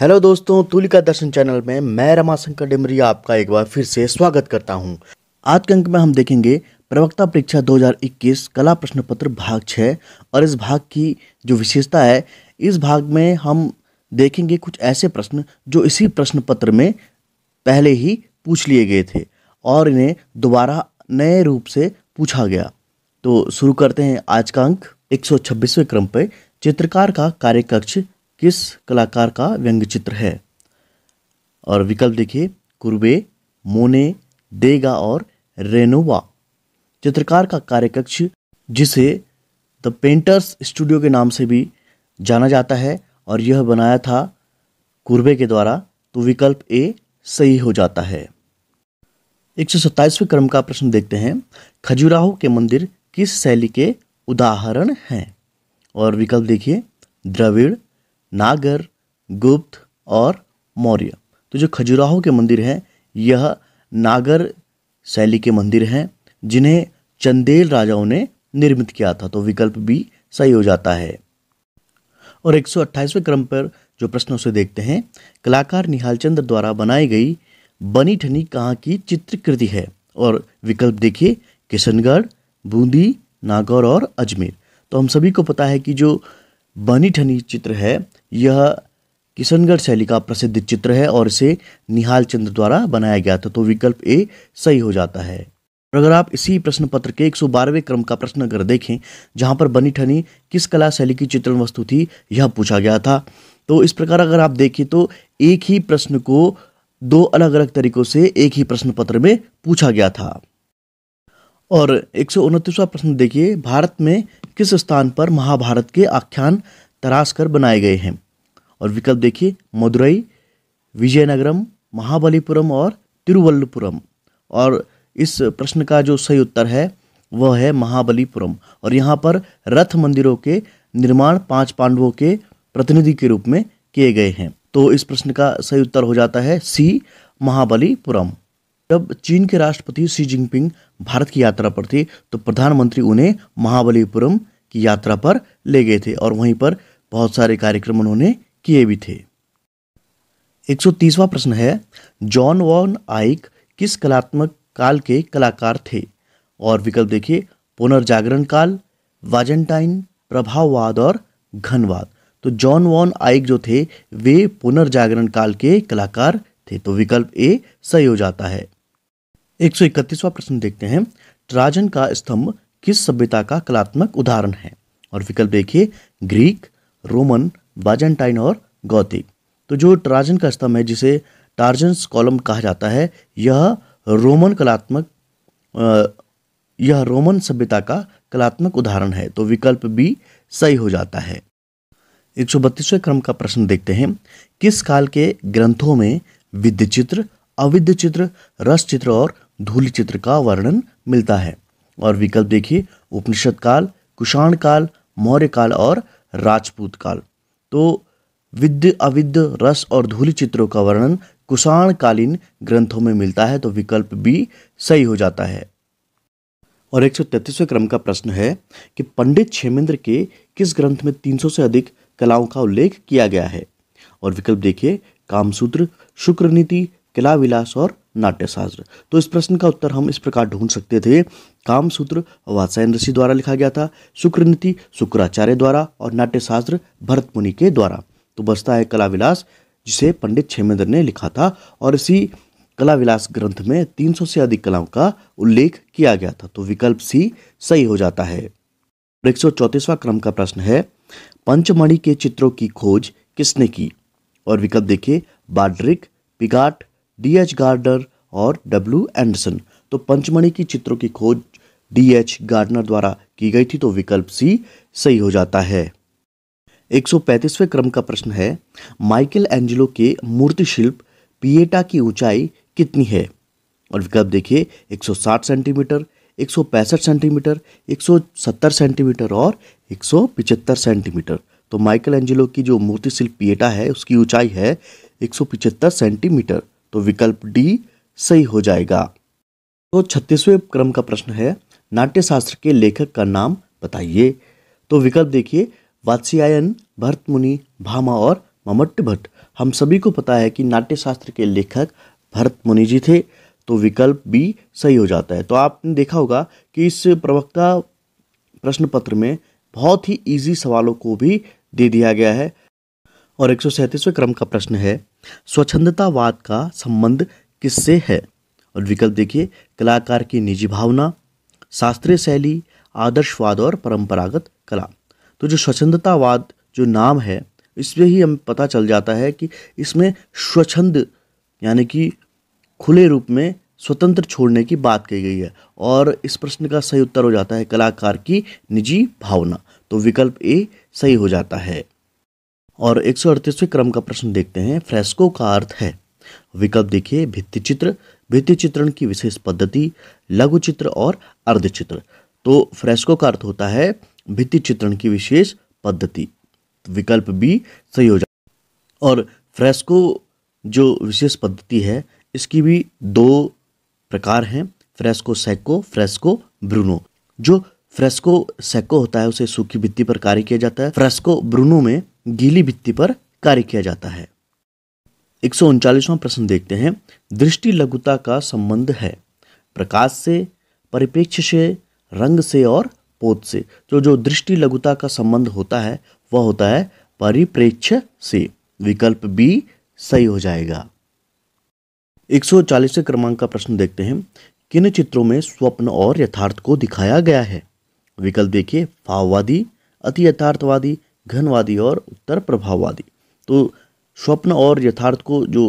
Hello दोस्तों तुलिका दर्शन channel में मैं रमाशंकर डिमरिया आपका एक बार फिर से स्वागत करता हूं। आज के अंक में हम देखेंगे प्रवक्ता परीक्षा 2021 कला प्रश्न पत्र भाग छः और इस भाग की जो विशेषता है इस भाग में हम देखेंगे कुछ ऐसे प्रश्न जो इसी प्रश्न पत्र में पहले ही पूछ लिए गए थे और इन्हें दोबारा नए रूप से पूछा गया तो शुरू करते हैं आज का अंक एक क्रम पर चित्रकार का कार्यकक्ष किस कलाकार का व्यंग चित्र है और विकल्प देखिए कुर्बे मोने देगा और रेनोवा चित्रकार का कार्यकक्ष जिसे द पेंटर्स स्टूडियो के नाम से भी जाना जाता है और यह बनाया था कुर्बे के द्वारा तो विकल्प ए सही हो जाता है एक सौ सत्ताईसवें क्रम का प्रश्न देखते हैं खजुराहो के मंदिर किस शैली के उदाहरण हैं और विकल्प देखिए द्रविड़ नागर गुप्त और मौर्य तो जो खजुराहो के मंदिर हैं यह नागर शैली के मंदिर हैं जिन्हें चंदेल राजाओं ने निर्मित किया था तो विकल्प भी सही हो जाता है और एक क्रम पर जो प्रश्न उसे देखते हैं कलाकार निहाल चंद्र द्वारा बनाई गई बनी ठनी कहाँ की चित्रकृति है और विकल्प देखिए किशनगढ़ बूंदी नागौर और अजमेर तो हम सभी को पता है कि जो बनी ठनी चित्र है यह किशनगढ़ शैली का प्रसिद्ध चित्र है और इसे निहाल चंद्र द्वारा बनाया गया था तो विकल्प ए सही हो जाता है और अगर आप इसी प्रश्न पत्र के 112वें क्रम का प्रश्न अगर देखें जहां पर बनी ठनी किस कला शैली की चित्रण वस्तु थी यह पूछा गया था तो इस प्रकार अगर आप देखें तो एक ही प्रश्न को दो अलग अलग तरीकों से एक ही प्रश्न पत्र में पूछा गया था और एक प्रश्न देखिए भारत में किस स्थान पर महाभारत के आख्यान तराश कर बनाए गए हैं और विकल्प देखिए मदुरई विजयनगरम महाबलीपुरम और तिरुवल्लपुरम और इस प्रश्न का जो सही उत्तर है वह है महाबलीपुरम और यहाँ पर रथ मंदिरों के निर्माण पांच पांडवों के प्रतिनिधि के रूप में किए गए हैं तो इस प्रश्न का सही उत्तर हो जाता है सी महाबलीपुरम जब चीन के राष्ट्रपति शी जिनपिंग भारत की यात्रा पर थे तो प्रधानमंत्री उन्हें महाबलीपुरम की यात्रा पर ले गए थे और वहीं पर बहुत सारे कार्यक्रम उन्होंने किए भी थे 130वां प्रश्न है जॉन वॉन आइक किस कलात्मक काल के कलाकार थे और विकल्प देखिए पुनर्जागरण काल वाजेंटाइन प्रभाववाद और घनवाद तो जॉन वॉन आइक जो थे वे पुनर्जागरण काल के कलाकार थे तो विकल्प ए सही हो जाता है एक सौ इकतीसवा प्रश्न देखते हैं ट्राजन का स्तंभ किस सभ्यता का कलात्मक उदाहरण है और विकल्प देखिए ग्रीक रोमन बाजेंटाइन और गौतिक तो जो ट्राजन का स्तंभ है जिसे टार्जन्स कॉलम कहा जाता है यह रोमन कलात्मक यह रोमन सभ्यता का कलात्मक उदाहरण है तो विकल्प बी सही हो जाता है एक सौ बत्तीसवें क्रम का प्रश्न देखते हैं किस काल के ग्रंथों में विद्य चित्र अविद्य चित्र रस चित्र और धूल चित्र का वर्णन मिलता है और विकल्प देखिए उपनिषद काल कुषाण काल मौर्य काल और राजपूत काल तो विद्य अविद्य रस और धूल चित्रों का वर्णन कुषाण कालीन ग्रंथों में मिलता है तो विकल्प भी सही हो जाता है और एक क्रम का प्रश्न है कि पंडित क्षेमेंद्र के किस ग्रंथ में 300 से अधिक कलाओं का उल्लेख किया गया है और विकल्प देखिए कामसूत्र शुक्र नीति कला विलास और नाट्यशास्त्र तो इस प्रश्न का उत्तर हम इस प्रकार ढूंढ सकते थे कामसूत्र वात्सायन ऋषि द्वारा लिखा गया था शुक्र नीति शुक्राचार्य द्वारा और नाट्यशास्त्र भरत मुनि के द्वारा तो बसता है कला विलास जिसे पंडित छेमेंद्र ने लिखा था और इसी कला विलास ग्रंथ में 300 से अधिक कलाओं का उल्लेख किया गया था तो विकल्प सी सही हो जाता है एक सौ चौतीसवा क्रम का प्रश्न है पंचमणि के चित्रों की खोज किसने की और विकल्प देखिए बाड्रिक पिगाट डी एच गार्डनर और डब्ल्यू एंडरसन तो पंचमणि की चित्रों की खोज डी एच गार्डनर द्वारा की गई थी तो विकल्प सी सही हो जाता है 135वें क्रम का प्रश्न है माइकल एंजेलो के मूर्तिशिल्प पिएटा की ऊंचाई कितनी है और विकल्प देखिए 160 सेंटीमीटर 165 सेंटीमीटर 170 सेंटीमीटर और 175 सेंटीमीटर तो माइकल एंजिलो की जो मूर्तिशिल्प पिएटा है उसकी ऊंचाई है 175 सेंटीमीटर तो विकल्प डी सही हो जाएगा तो छत्तीसवें क्रम का प्रश्न है नाट्यशास्त्र के लेखक का नाम बताइए तो विकल्प देखिए वात्स्यायन भरत मुनि भामा और ममट्ट भट्ट हम सभी को पता है कि नाट्यशास्त्र के लेखक भरत मुनि जी थे तो विकल्प बी सही हो जाता है तो आपने देखा होगा कि इस प्रवक्ता प्रश्न पत्र में बहुत ही इजी सवालों को भी दे दिया गया है और एक क्रम का प्रश्न है स्वच्छंदतावाद का संबंध किससे है और विकल्प देखिए कलाकार की निजी भावना शास्त्रीय शैली आदर्शवाद और परंपरागत कला तो जो स्वच्छंदतावाद जो नाम है इसमें ही हम पता चल जाता है कि इसमें स्वच्छंद यानी कि खुले रूप में स्वतंत्र छोड़ने की बात कही गई है और इस प्रश्न का सही उत्तर हो जाता है कलाकार की निजी भावना तो विकल्प ए सही हो जाता है और एक क्रम का प्रश्न देखते हैं फ्रेस्को का अर्थ है विकल्प देखिए भित्ति चित्र भित्ति चित्रण की विशेष पद्धति लघु चित्र और अर्धचित्र तो फ्रेस्को का अर्थ होता है भित्ति चित्रण की विशेष पद्धति तो विकल्प बी सही हो जाए और फ्रेस्को जो विशेष पद्धति है इसकी भी दो प्रकार हैं फ्रेस्को सेको फ्रेस्को ब्रूनो जो फ्रेस्को सेको होता है उसे सूखी भित्ति पर कार्य किया जाता है फ्रेस्को ब्रूनो में गीली भित्ति पर कार्य किया जाता है एक प्रश्न देखते हैं दृष्टि लघुता का संबंध है प्रकाश से परिप्रेक्ष्य से रंग से और पोत से तो जो दृष्टि लघुता का संबंध होता है वह होता है परिप्रेक्ष्य से विकल्प बी सही हो जाएगा एक सौ क्रमांक का प्रश्न देखते हैं किन चित्रों में स्वप्न और यथार्थ को दिखाया गया है विकल्प देखिए फाववादी अति यथार्थवादी घनवादी और उत्तर प्रभाववादी तो स्वप्न और यथार्थ को जो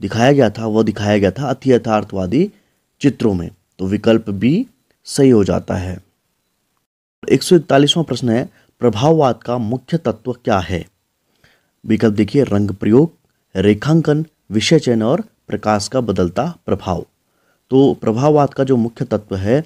दिखाया गया था वह दिखाया गया था अति यथार्थवादी चित्रों में तो विकल्प बी सही हो जाता है एक सौ प्रश्न है प्रभाववाद का मुख्य तत्व क्या है विकल्प देखिए रंग प्रयोग रेखांकन विषय चयन और प्रकाश का बदलता प्रभाव तो प्रभाववाद का जो मुख्य तत्व है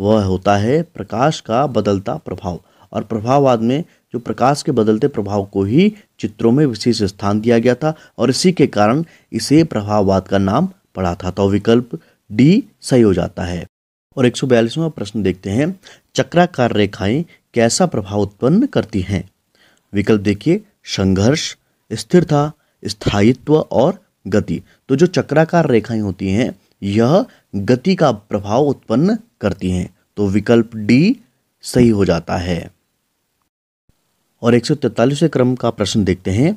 वह होता है प्रकाश का बदलता प्रभाव और प्रभाववाद में जो प्रकाश के बदलते प्रभाव को ही चित्रों में विशेष स्थान दिया गया था और इसी के कारण इसे प्रभाववाद का नाम पड़ा था तो विकल्प डी सही हो जाता है और एक सौ प्रश्न देखते हैं चक्राकार रेखाएं कैसा प्रभाव उत्पन्न करती हैं विकल्प देखिए संघर्ष स्थिरता स्थायित्व और गति तो जो चक्राकार रेखाएं होती हैं यह गति का प्रभाव उत्पन्न करती हैं तो विकल्प डी सही हो जाता है और एक सौ क्रम का प्रश्न देखते हैं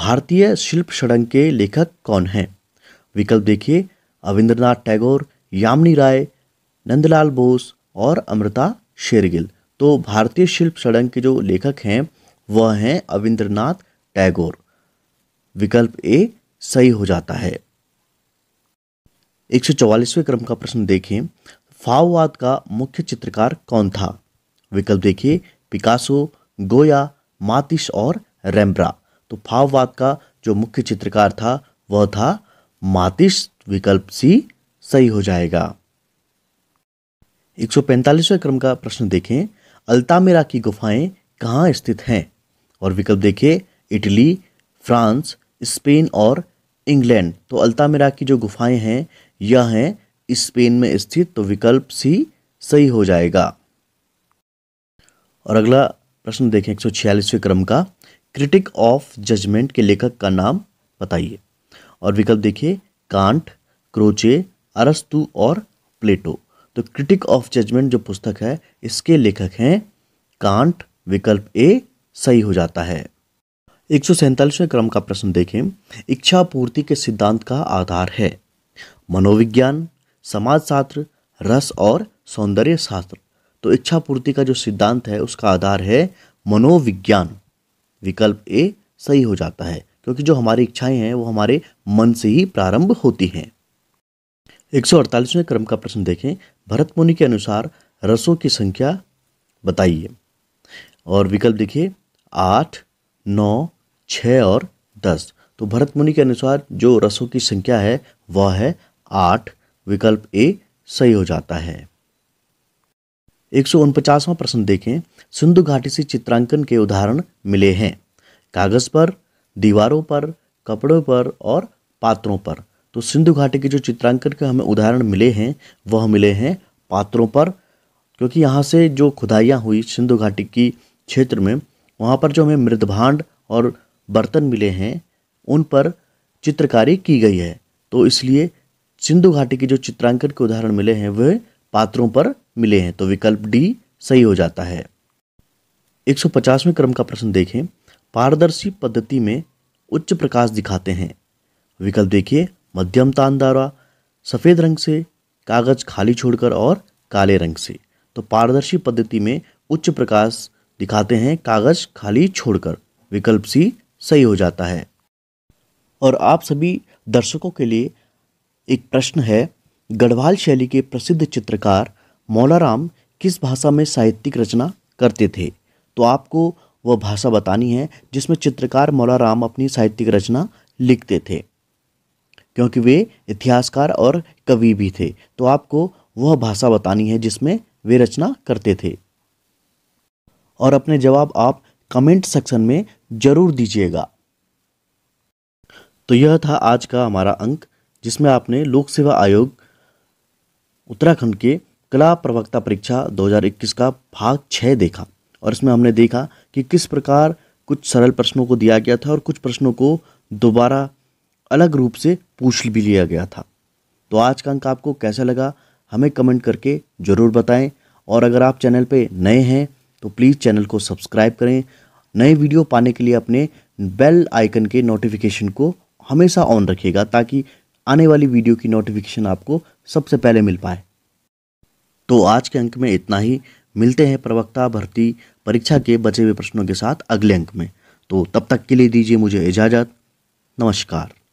भारतीय शिल्प षडंग के लेखक कौन हैं विकल्प देखिए अविंद्रनाथ टैगोर यामिनी राय नंदलाल बोस और अमृता शेरगिल तो भारतीय शिल्प षडंग के जो लेखक हैं वह हैं अविंद्रनाथ टैगोर विकल्प ए सही हो जाता है एक सौ क्रम का प्रश्न देखें फाववाद का मुख्य चित्रकार कौन था विकल्प देखिए पिकासो गोया मातिश और रेम्ब्रा तो भाववाद का जो मुख्य चित्रकार था वह था मातिश विकल्प सी सही हो जाएगा एक सौ क्रम का प्रश्न देखें अल्तामिरा की गुफाएं कहाँ स्थित हैं और विकल्प देखिए इटली फ्रांस स्पेन और इंग्लैंड तो अल्तामिरा की जो गुफाएं हैं यह हैं स्पेन में स्थित तो विकल्प सी सही हो जाएगा और अगला प्रश्न देखें एक सौ क्रम का क्रिटिक ऑफ जजमेंट के लेखक का नाम बताइए और विकल्प देखिए कांट क्रोचे अरस्तु और प्लेटो तो क्रिटिक ऑफ जजमेंट जो पुस्तक है इसके लेखक हैं कांट विकल्प ए सही हो जाता है एक सौ क्रम का प्रश्न देखें इच्छा पूर्ति के सिद्धांत का आधार है मनोविज्ञान समाजशास्त्र रस और सौंदर्य शास्त्र तो इच्छा पूर्ति का जो सिद्धांत है उसका आधार है मनोविज्ञान विकल्प ए सही हो जाता है क्योंकि जो हमारी इच्छाएं हैं वो हमारे मन से ही प्रारंभ होती हैं एक सौ अड़तालीसवें क्रम का प्रश्न देखें भरत मुनि के अनुसार रसों की संख्या बताइए और विकल्प देखिए आठ नौ छः और दस तो भरत मुनि के अनुसार जो रसों की संख्या है वह है आठ विकल्प ए सही हो जाता है एक प्रश्न देखें सिंधु घाटी से चित्रांकन के उदाहरण मिले हैं कागज़ पर दीवारों पर कपड़ों पर और पात्रों पर तो सिंधु घाटी के जो चित्रांकन के हमें उदाहरण मिले हैं वह मिले हैं पात्रों पर क्योंकि यहाँ से जो खुदाइयाँ हुई सिंधु घाटी की क्षेत्र में वहाँ पर जो हमें मृदभांड और बर्तन मिले हैं उन पर चित्रकारी की गई है तो इसलिए सिंधु घाटी के जो चित्रांकन के उदाहरण मिले हैं वह पात्रों पर मिले हैं तो विकल्प डी सही हो जाता है 150वें क्रम का प्रश्न देखें पारदर्शी पद्धति में उच्च प्रकाश दिखाते हैं विकल्प देखिए मध्यम तान द्वारा सफ़ेद रंग से कागज़ खाली छोड़कर और काले रंग से तो पारदर्शी पद्धति में उच्च प्रकाश दिखाते हैं कागज़ खाली छोड़कर विकल्प सी सही हो जाता है और आप सभी दर्शकों के लिए एक प्रश्न है गढ़वाल शैली के प्रसिद्ध चित्रकार मौलाराम किस भाषा में साहित्यिक रचना करते थे तो आपको वह भाषा बतानी है जिसमें चित्रकार मौलाराम अपनी साहित्यिक रचना लिखते थे क्योंकि वे इतिहासकार और कवि भी थे तो आपको वह भाषा बतानी है जिसमें वे रचना करते थे और अपने जवाब आप कमेंट सेक्शन में ज़रूर दीजिएगा तो यह था आज का हमारा अंक जिसमें आपने लोक सेवा आयोग उत्तराखंड के कला प्रवक्ता परीक्षा 2021 का भाग छः देखा और इसमें हमने देखा कि किस प्रकार कुछ सरल प्रश्नों को दिया गया था और कुछ प्रश्नों को दोबारा अलग रूप से पूछ भी लिया गया था तो आज का अंक आपको कैसा लगा हमें कमेंट करके ज़रूर बताएं और अगर आप चैनल पे नए हैं तो प्लीज़ चैनल को सब्सक्राइब करें नए वीडियो पाने के लिए अपने बेल आइकन के नोटिफिकेशन को हमेशा ऑन रखिएगा ताकि आने वाली वीडियो की नोटिफिकेशन आपको सबसे पहले मिल पाए तो आज के अंक में इतना ही मिलते हैं प्रवक्ता भर्ती परीक्षा के बचे हुए प्रश्नों के साथ अगले अंक में तो तब तक के लिए दीजिए मुझे इजाज़त नमस्कार